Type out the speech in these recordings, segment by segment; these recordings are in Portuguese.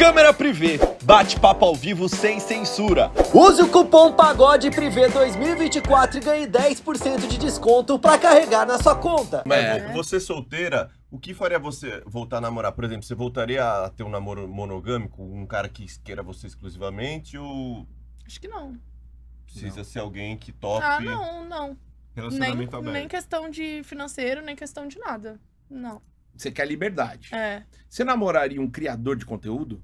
Câmera privê, bate-papo ao vivo sem censura. Use o cupom Pagode Privê 2024 e ganhe 10% de desconto para carregar na sua conta. Mas é. você solteira, o que faria você voltar a namorar? Por exemplo, você voltaria a ter um namoro monogâmico, um cara que queira você exclusivamente ou Acho que não. precisa ser alguém que tope Ah, não, não. Nem, Relacionamento aberto. nem questão de financeiro, nem questão de nada. Não. Você quer liberdade. É. Você namoraria um criador de conteúdo?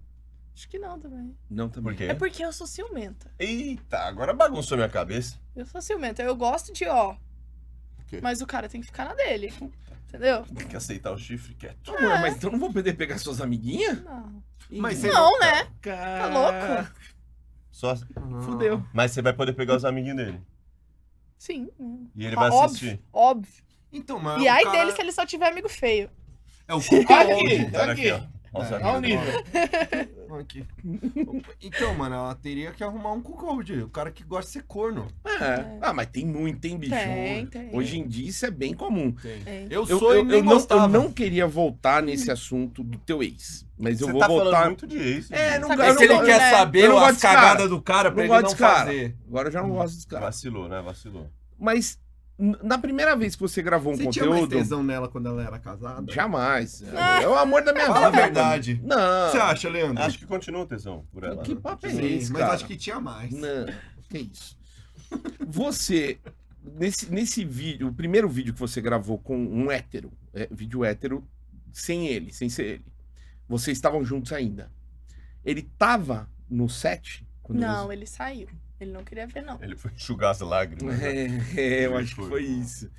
Acho que não também. Não também. Por quê? É porque eu sou ciumenta. Eita, agora bagunçou minha cabeça. Eu sou ciumenta. Eu gosto de ó. mas o cara tem que ficar na dele. Entendeu? Tem que aceitar o chifre quieto. É. Amor, é. mas então não vou poder pegar suas amiguinhas? Não. Mas não, não, né? Tá louco? Só. Não. Ah. Fudeu. Mas você vai poder pegar os amiguinhos dele. Sim. E ele ah, vai assistir. Óbvio. óbvio. Então, mano. E aí cara... dele se ele só tiver amigo feio. É o Cuca aqui, olha aqui, ó. Olha o nível. aqui. então, mano, ela teria que arrumar um cuckold, o cara que gosta de ser corno. É. é. Ah, mas tem muito, tem bicho? Tem, tem. Hoje em dia isso é bem comum. Tem. É. Eu sou eu, eu, eu, não, eu não queria voltar nesse assunto do teu ex. Mas eu Você vou tá voltar. Falando muito de ex, é, né? não gosto. Se ele quer né? saber as cagadas do cara pra não ele não fazer. Agora eu já não gosto dos cara. Vacilou, né? Vacilou. Mas na primeira vez que você gravou um você conteúdo. Você tinha mais tesão nela quando ela era casada? Jamais. É o amor da minha vida. Fala a verdade. Não. O que você acha, Leandro? Acho que continua o tesão por ela. Que né? papo é esse? Mas acho que tinha mais. Não, que isso. Você, nesse, nesse vídeo, o primeiro vídeo que você gravou com um hétero, é, vídeo hétero, sem ele, sem ser ele. Vocês estavam juntos ainda. Ele tava no set? Não, você... ele saiu. Ele não queria ver, não. Ele foi enxugar as lágrimas. É, né? é, é eu acho foi, que foi isso.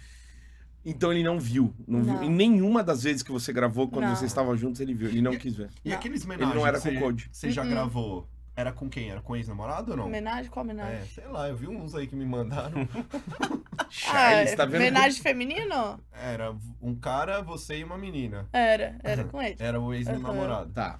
Então ele não viu. Não, não. viu. Em nenhuma das vezes que você gravou, quando não. você estava juntos, ele viu. Ele não quis ver. E aqueles homenagens? Ele não era com o Code. Você já uh -uh. gravou? Era com quem? Era com ex-namorado ou não? Homenagem? Qual homenagem? É, sei lá, eu vi uns aí que me mandaram. Ah, Charles, ah, tá vendo? Homenagem feminino? Era um cara, você e uma menina. Era, era com ele. Era o ex-namorado. Tá.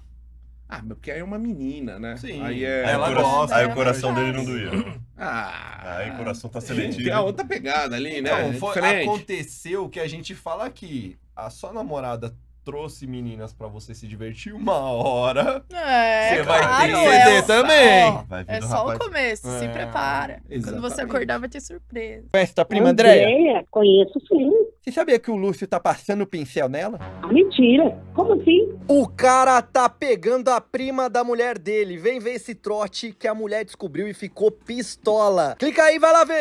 Ah, porque aí é uma menina, né? Sim. Aí, é... aí ela gosta. Aí o coração dele não doía. Ah, aí o coração tá seletivo. Tem a outra pegada ali, né? Então, foi, aconteceu o que a gente fala aqui. A sua namorada trouxe meninas para você se divertir uma hora. É, você claro, vai ter que é também. é só rapaz. o começo, é, se prepara. Exatamente. Quando você acordar, vai ter surpresa. Festa prima André. Andréia, conheço sim. Você sabia que o Lúcio tá passando o pincel nela? Mentira! Como assim? O cara tá pegando a prima da mulher dele. Vem ver esse trote que a mulher descobriu e ficou pistola. Clica aí, vai lá ver!